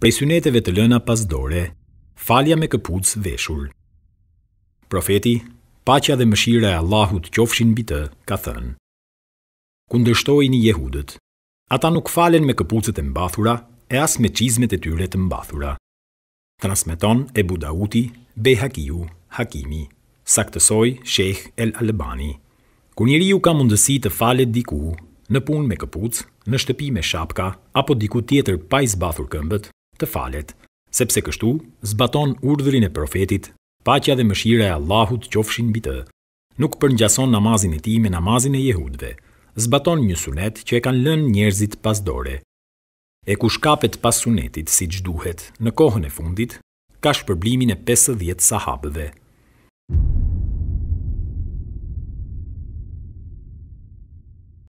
prej syneteve të lëna pas dore, falja me këpucë veshur. Profeti, paqja dhe mëshira e Allahut qofshin mbi të, ka thënë: një jehudët. Ata nuk falen me këpucët e mbathura e as me çizmet e tyre të mbathura. Transmeton Ebu Budauti, Behakiu, Hakimi, saktësoj Sheikh El Albani. Kur njeri ju ka mundësi të falet diku, në pun me këpuc, në shtëpi me shapka, apo diku tjetër pa i këmbët, të falet, sepse kështu zbaton urdhërin e profetit, paqja dhe mëshira e Allahut qofshin mbi të. Nuk përngjason namazin e tij me namazin e jehudëve. Zbaton një sunet që e kanë lënë njerëzit pas dore. E kush kapet pas sunetit siç duhet, në kohën e fundit ka shpërblimin e 50 sahabëve.